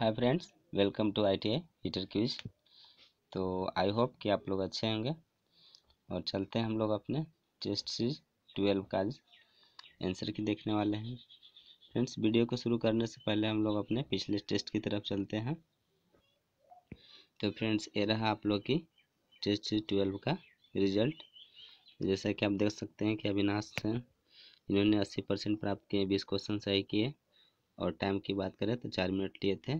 hi friends welcome to ITI heater quiz तो I hope कि आप लोग अच्छे होंगे और चलते हैं हम लोग अपने टेस्ट सीरीज ट्वेल्व का आज आंसर की देखने वाले हैं फ्रेंड्स वीडियो को शुरू करने से पहले हम लोग अपने पिछले टेस्ट की तरफ चलते हैं तो फ्रेंड्स ये रहा आप लोग की टेस्ट सीरीज ट्वेल्व का रिजल्ट जैसा कि आप देख सकते हैं कि अविनाश से इन्होंने अस्सी परसेंट प्राप्त किए बीस क्वेश्चन सही किए और टाइम की बात करें तो चार मिनट लिए थे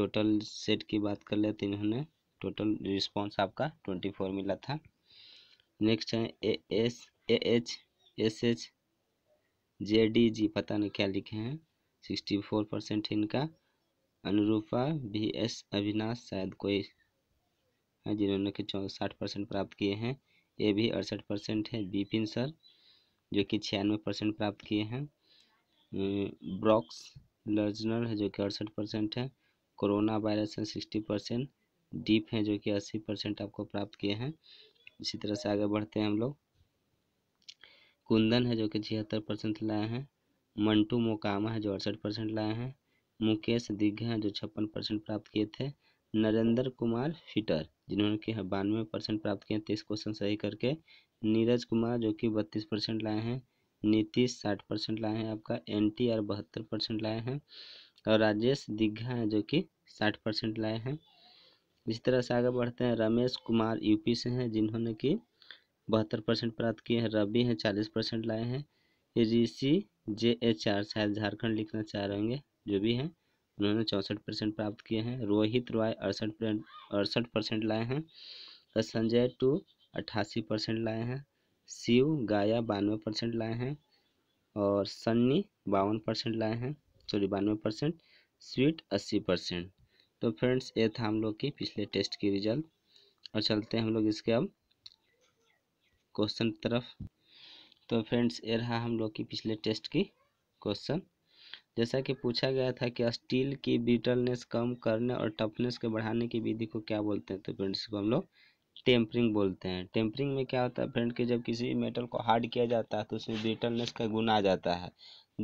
टोटल सेट की बात कर लेते इन्होंने टोटल रिस्पॉन्स आपका ट्वेंटी फोर मिला था नेक्स्ट है A S A H S H J D G पता नहीं क्या लिखे हैं सिक्सटी फोर परसेंट इनका अनुरूपा बी एस अविनाश शायद कोई है जिन्होंने कि साठ परसेंट प्राप्त किए हैं ए भी अड़सठ परसेंट है बिपिन सर जो कि छियानवे परसेंट प्राप्त किए हैं ब्रॉक्स लर्जनर है जो कि अड़सठ परसेंट है कोरोना वायरस हैं सिक्सटी परसेंट डीप हैं जो कि अस्सी परसेंट आपको प्राप्त किए हैं इसी तरह से आगे बढ़ते हैं हम लोग कुंदन है जो कि छिहत्तर परसेंट लाए हैं मंटू मोकामा है जो अड़सठ परसेंट लाए हैं मुकेश दिग्घा हैं जो छप्पन परसेंट प्राप्त किए थे नरेंद्र कुमार फिटर जिन्होंने कि बानवे परसेंट प्राप्त किए हैं तेईस क्वेश्चन सही करके नीरज कुमार जो कि बत्तीस परसेंट लाए हैं नीतीश साठ परसेंट लाए हैं आपका एन टी आर बहत्तर परसेंट लाए हैं और राजेश दिग्घा है जो कि साठ परसेंट लाए हैं इस तरह से आगे बढ़ते हैं रमेश कुमार यूपी से हैं जिन्होंने कि बहत्तर परसेंट प्राप्त किए हैं रवि हैं चालीस परसेंट लाए हैं ऋषि जे एच आर शायद झारखंड लिखना चाह रहे होंगे जो भी हैं उन्होंने चौंसठ परसेंट प्राप्त किए हैं रोहित रॉय अड़सठ अड़सठ परसेंट लाए हैं और संजय टू अट्ठासी परसेंट लाए हैं शिव गाया बानवे परसेंट लाए हैं और सन्नी बावन परसेंट लाए हैं सॉरी बानवे परसेंट स्वीट अस्सी परसेंट तो फ्रेंड्स ये था हम लोग की पिछले टेस्ट की रिजल्ट और चलते हैं हम लोग इसके अब क्वेश्चन तरफ तो फ्रेंड्स ये रहा हम लोग की पिछले टेस्ट की क्वेश्चन जैसा कि पूछा गया था कि स्टील की बीटलनेस कम करने और टफनेस को बढ़ाने की विधि को क्या बोलते हैं तो फ्रेंड्स को हम लोग टेम्परिंग बोलते हैं टेम्परिंग में क्या होता है फ्रेंड के जब किसी मेटल को हार्ड किया जाता है तो उसमें ब्रिटलनेस का गुण आ जाता है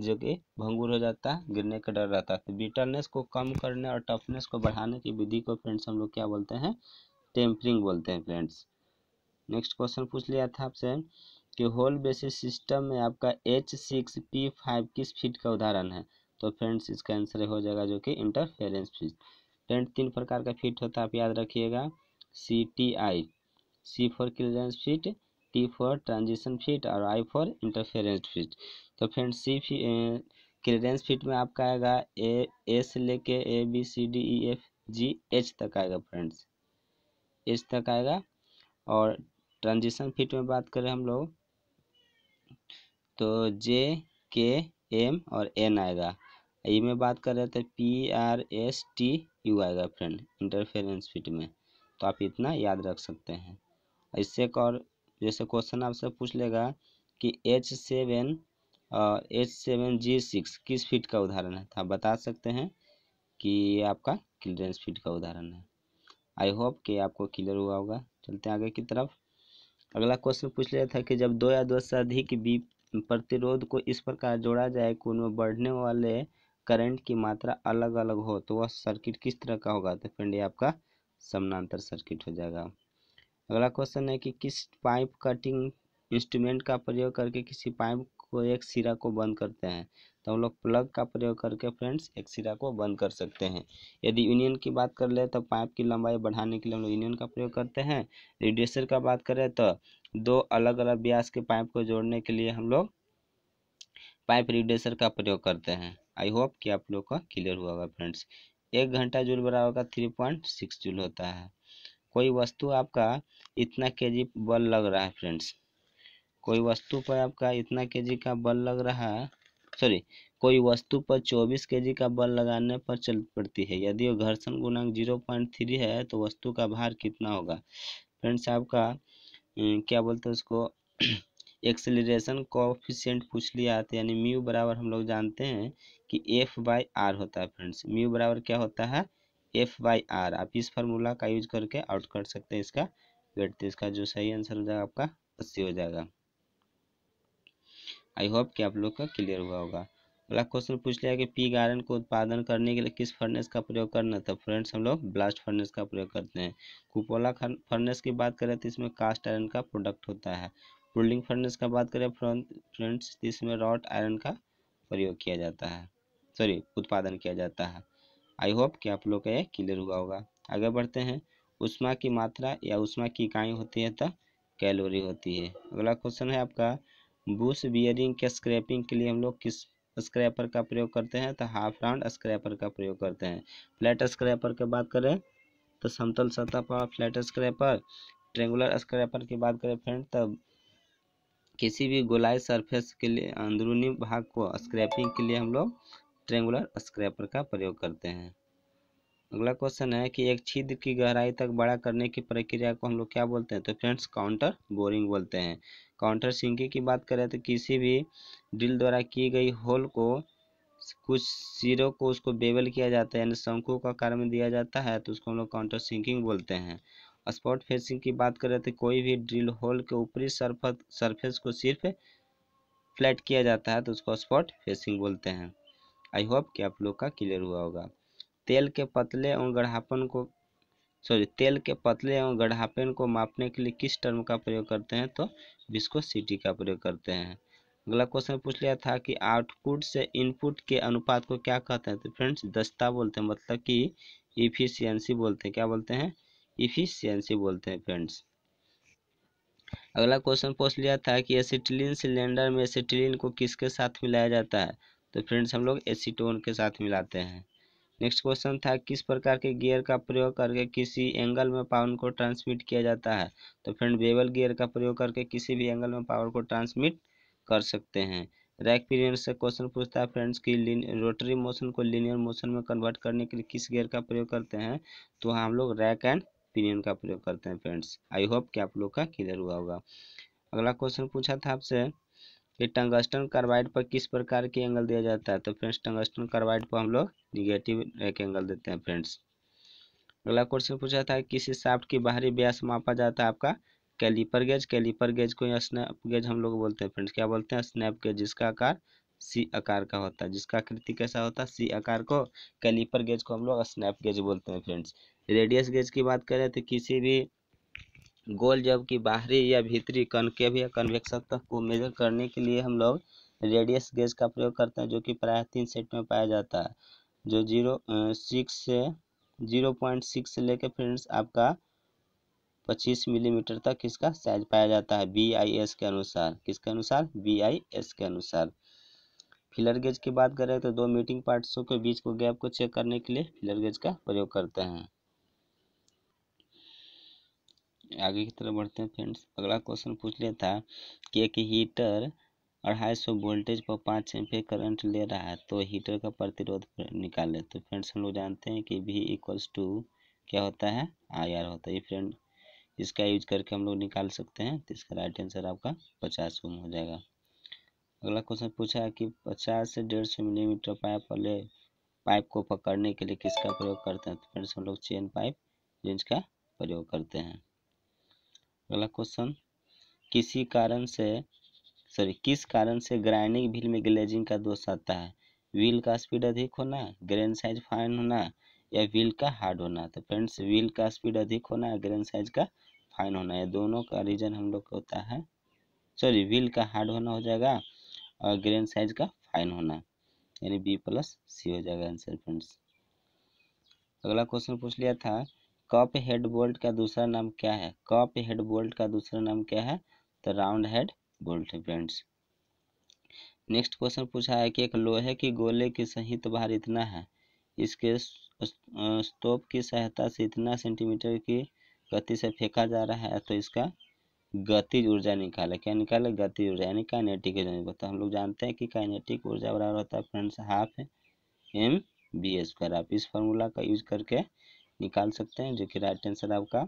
जो कि भंगुर हो जाता है गिरने का डर रहता है तो ब्रिटलनेस को कम करने और टफनेस को बढ़ाने की विधि को फ्रेंड्स हम लोग क्या बोलते हैं टेम्परिंग बोलते हैं फ्रेंड्स नेक्स्ट क्वेश्चन पूछ लिया था आपसे कि होल बेसिस सिस्टम में आपका एच सिक्स पी फाइव किस फीट का उदाहरण है तो फ्रेंड्स इसका आंसर हो जाएगा जो कि इंटरफेरेंस फीट फ्रेंड तीन प्रकार का फीट होता है आप याद रखिएगा C T I C for clearance fit T for transition fit और आई फॉर इंटरफेरेंस फिट तो फ्रेंड सी क्लियरेंस फिट में आपका आएगा ए ए से लेके A B C D E F G H तक आएगा फ्रेंड्स एच तक आएगा और ट्रांजिशन फिट में बात करें हम लोग तो जे के एम और एन आएगा ई में बात कर रहे थे P R S T U आएगा फ्रेंड इंटरफेरेंस फिट में तो आप इतना याद रख सकते हैं इससे एक और जैसे क्वेश्चन आपसे पूछ लेगा कि H seven H seven G six किस फीट का उदाहरण है तो आप बता सकते हैं कि ये आपका क्लियरेंस फीट का उदाहरण है आई होप कि आपको क्लियर हुआ होगा चलते हैं आगे की तरफ अगला क्वेश्चन पूछ लिया था कि जब दो या दो से अधिक बी प्रतिरोध को इस प्रकार जोड़ा जाए कि उनमें बढ़ने वाले करंट की मात्रा अलग अलग हो तो वह सर्किट किस तरह का होगा तो फ्रेंड ये आपका समानांतर सर्किट हो जाएगा अगला क्वेश्चन है कि किस पाइप कटिंग इंस्ट्रूमेंट का प्रयोग करके किसी पाइप को एक सिरा को बंद करते हैं तो हम लोग प्लग का प्रयोग करके फ्रेंड्स एक सिरा को बंद कर सकते हैं यदि यूनियन की बात कर ले तो पाइप की लंबाई बढ़ाने के लिए हम लोग यूनियन का प्रयोग करते हैं रेडिएसर का बात करें तो दो अलग अलग ब्यास के पाइप को जोड़ने के लिए हम लोग पाइप रेडिएसर का प्रयोग करते हैं आई होप कि आप लोग का क्लियर हुआ होगा फ्रेंड्स एक घंटा जूल बराबर का थ्री पॉइंट सिक्स जूल होता है कोई वस्तु आपका इतना के जी बल लग रहा है फ्रेंड्स कोई वस्तु पर आपका इतना के जी का बल लग रहा है सॉरी कोई वस्तु पर 24 केजी का बल लगाने पर चल पड़ती है यदि वो घर्षण गुणांक 0.3 है तो वस्तु का भार कितना होगा फ्रेंड्स आपका अं, क्या बोलते हैं उसको एक्सेलरेशन कोऑफिशिएंट पूछ लिया तो यानी म्यू बराबर हम लोग जानते हैं कि एफ बाई आर होता है फ्रेंड्स म्यू बराबर क्या होता है एफ बाई आर आप इस फार्मूला का यूज करके आउट कर सकते हैं इसका वेट तो इसका जो सही आंसर हो जाएगा आपका अस्सी हो जाएगा आई होप कि आप लोग का क्लियर हुआ होगा अगला क्वेश्चन पूछ लिया कि पी गार्डन को उत्पादन करने के लिए किस फर्नेस का प्रयोग करना था फ्रेंड्स हम लोग ब्लास्ट फर्नेस का प्रयोग करते हैं कुपोला फर्नेस की बात करें तो इसमें कास्ट आयरन का प्रोडक्ट होता है फोल्डिंग फर्नेस का बात करें फ्रेंड्स इसमें रॉट आयरन का प्रयोग किया जाता है सॉरी उत्पादन किया जाता है आई होप कि आप लोग का यह क्लियर हुआ होगा आगे बढ़ते हैं उष्मा की मात्रा या उष्मा की इकाई होती है तो कैलोरी होती है अगला क्वेश्चन है आपका बूस बियरिंग के स्क्रैपिंग के लिए हम लोग किस स्क्रैपर का प्रयोग करते हैं तो हाफ राउंड स्क्रैपर का प्रयोग करते हैं फ्लैट स्क्रैपर की बात करें तो समतल सतह पर फ्लैट स्क्रैपर ट्रेंगुलर स्क्रैपर की बात करें फ्रेंड तो किसी भी गोलाई सरफेस के लिए अंदरूनी भाग को स्क्रैपिंग के लिए हम लोग ट्रेंगुलर स्क्रैपर का प्रयोग करते हैं अगला क्वेश्चन है कि एक छिद्र की गहराई तक बड़ा करने की प्रक्रिया को हम लोग क्या बोलते हैं तो फ्रेंड्स काउंटर बोरिंग बोलते हैं काउंटर सिंकिंग की बात करें तो किसी भी ड्रिल द्वारा की गई होल को कुछ सिरों को उसको बेबल किया जाता है यानी शंकु का कारण दिया जाता है तो उसको हम लोग काउंटर सिंकिंग बोलते हैं स्पॉट फेसिंग की बात करें तो कोई भी ड्रिल होल के ऊपरी सरफत सरफेस को सिर्फ फ्लैट किया जाता है तो उसको स्पॉट फेसिंग बोलते हैं आई होप कि आप लोग का क्लियर हुआ होगा तेल के पतले एवं गढ़ापन को सॉरी तेल के पतले एवं गढ़ापन को मापने के लिए किस टर्म का प्रयोग करते हैं तो विस्कोसिटी का प्रयोग करते हैं अगला क्वेश्चन पूछ लिया था कि आउटपुट से इनपुट के अनुपात को क्या कहते हैं तो फ्रेंड्स दस्ता बोलते हैं मतलब कि इफिशियंसी बोलते हैं क्या बोलते हैं इफिशियंसी बोलते हैं फ्रेंड्स अगला क्वेश्चन पूछ लिया था कि एसिटिलीन सिलेंडर में एसिटिलीन को किसके साथ मिलाया जाता है तो फ्रेंड्स हम लोग एसीटोन के साथ मिलाते हैं नेक्स्ट क्वेश्चन था किस प्रकार के गियर का प्रयोग करके किसी एंगल में पावर को ट्रांसमिट किया जाता है तो फ्रेंड बेबल गियर का प्रयोग करके किसी भी एंगल में पावर को ट्रांसमिट कर सकते हैं रैक पीरियड से क्वेश्चन पूछता है फ्रेंड्स कि रोटरी मोशन को लिनियर मोशन में कन्वर्ट करने के लिए किस गियर का प्रयोग करते हैं तो हाँ, हम लोग रैक एंड पीरियन का प्रयोग करते हैं फ्रेंड्स आई होप कि आप लोग का क्लियर हुआ होगा अगला क्वेश्चन पूछा था आपसे कि टंगस्टन कार्बाइड पर किस प्रकार की एंगल दिया जाता है तो फ्रेंड्स टंगस्टन कार्बाइड पर हम लोग निगेटिव एक एंगल देते हैं फ्रेंड्स अगला क्वेश्चन पूछा था किसी साफ्ट की बाहरी ब्यास मापा जाता है आपका कैलीपर गेज कैलीपर गेज को या स्नैप गेज हम लोग बोलते हैं फ्रेंड्स क्या बोलते हैं स्नैप गेज जिसका आकार सी आकार का होता है जिसका आकृति कैसा होता है सी आकार को कैलीपर गेज को हम लोग स्नैप गेज बोलते हैं फ्रेंड्स रेडियस गेज की बात करें तो किसी भी गोल जबकि बाहरी या भीतरी के भी कन्वेक्शन तक को मेजर करने के लिए हम लोग रेडियस गेज का प्रयोग करते हैं जो कि प्रायः तीन सेट में पाया जाता है जो जीरो सिक्स से जीरो पॉइंट सिक्स से लेकर फ्रेंड्स आपका पच्चीस मिलीमीटर तक इसका साइज पाया जाता है बी आई एस के अनुसार किसके अनुसार बी आई एस के अनुसार फिलर गेज की बात करें तो दो मीटिंग पार्ट्सों के बीच को गैप को चेक करने के लिए फिलर गेज का प्रयोग करते हैं आगे की तरफ बढ़ते हैं फ्रेंड्स अगला क्वेश्चन पूछ लिया था कि एक हीटर अढ़ाई सौ वोल्टेज पर पाँच एम्पे करंट ले रहा है तो हीटर का प्रतिरोध निकाले तो फ्रेंड्स हम लोग जानते हैं कि वी इक्वल्स टू क्या होता है आई आर होता है ये फ्रेंड इसका यूज करके हम लोग निकाल सकते हैं तो इसका राइट आंसर आपका पचास ओम हो जाएगा अगला क्वेश्चन पूछा है कि पचास से डेढ़ सौ मिलीमीटर पाइप वाले पाइप को पकड़ने के लिए किसका प्रयोग करते हैं तो फ्रेंड्स हम लोग चेन पाइप रेंज का प्रयोग करते हैं अगला क्वेश्चन किसी कारण से सॉरी किस कारण से ग्राइंडिंग व्हील में ग्लेजिंग का दोष आता है व्हील का स्पीड अधिक होना ग्रेन साइज फाइन होना या व्हील का हार्ड होना तो फ्रेंड्स व्हील का स्पीड अधिक होना ग्रेन साइज का फाइन होना ये दोनों का रीजन हम लोग का होता है सॉरी व्हील का हार्ड होना हो जाएगा और ग्रेन साइज का फाइन होना यानी बी प्लस सी हो जाएगा आंसर फ्रेंड्स अगला क्वेश्चन पूछ लिया था कप हेड बोल्ट का दूसरा नाम क्या है कप हेड बोल्ट का दूसरा नाम क्या है तो round head bolt friends next question पूछा है कि एक लोहे की गोले की संहित भार इतना है इसके स्तोप की सहायता से इतना सेंटीमीटर की गति से फेंका जा रहा है तो इसका गति ऊर्जा निकाले क्या निकाले गति ऊर्जा यानी काइनेटिक ऊर्जा निकलता हम लोग जानते हैं कि काइनेटिक ऊर्जा बराबर होता है friends half M B square आप इस फॉर्मूला का यूज करके निकाल सकते हैं जो कि राइट आंसर आपका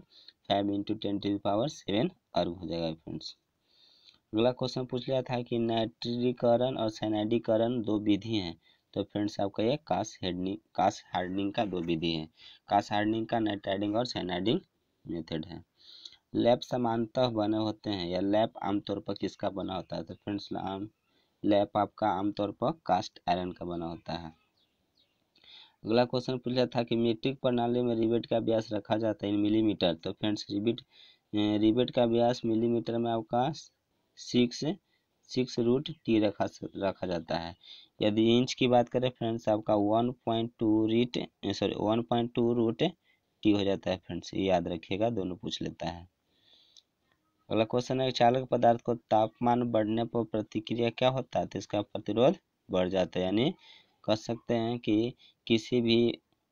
five into ten to power seven अर्ब हो जाएगा फ्रेंड्स अगला क्वेश्चन पूछ लिया था कि नाइट्रीकरण और सैनाइडीकरण दो विधि हैं तो फ्रेंड्स आपका ये कास हेडनिंग कास हार्डनिंग का दो विधि है कास हार्डनिंग का नाइट्राइडिंग और सैनाइडिंग मेथड है लैप समानतः बने होते हैं या लैप आमतौर पर किसका बना होता है तो फ्रेंड्स लैप आपका आमतौर पर कास्ट आयरन का बना होता है अगला क्वेश्चन पूछा था कि मीट्रिक प्रणाली में रिबेट का व्यास रखा जाता है मिलीमीटर तो फ्रेंड्स रिबेट रिबेट का व्यास मिलीमीटर में आपका सिक्स सिक्स रूट टी रखा रखा जाता है यदि इंच की बात करें फ्रेंड्स आपका one point two root sorry one point two root T हो जाता है फ्रेंड्स ये याद रखिएगा दोनों पूछ लेता है अगला क्वेश्चन है चालक पदार्थ को तापमान बढ़ने पर प्रतिक्रिया क्या होता है तो इसका प्रतिरोध बढ़ जाता है यानी कह सकते हैं कि किसी भी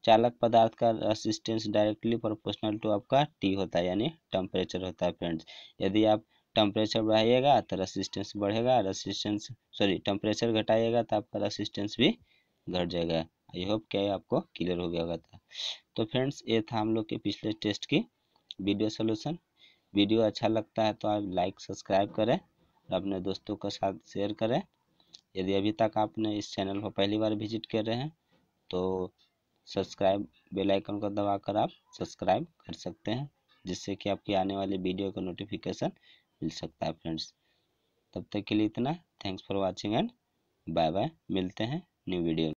चालक पदार्थ का रसिस्टेंस डायरेक्टली प्रोपोर्शनल टू आपका टी होता है यानी टेम्परेचर होता है फ्रेंड्स यदि आप टेम्परेचर बढ़ाइएगा तो रसिस्टेंस बढ़ेगा रसिस्टेंस सॉरी टेम्परेचर घटाइएगा तो आपका रसिस्टेंस भी घट जाएगा आई होप क्या आपको क्लियर हो गया होगा था तो फ्रेंड्स ये था हम लोग के पिछले टेस्ट की वीडियो सोल्यूशन वीडियो अच्छा लगता है तो आप लाइक सब्सक्राइब करें और अपने दोस्तों के साथ शेयर करें यदि अभी तक आपने इस चैनल को पहली बार विजिट कर रहे हैं तो सब्सक्राइब बेल आइकन को दबाकर आप सब्सक्राइब कर सकते हैं जिससे कि आपकी आने वाली वीडियो का नोटिफिकेशन मिल सकता है फ्रेंड्स तब तक के लिए इतना thanks for watching and bye bye मिलते हैं न्यू वीडियो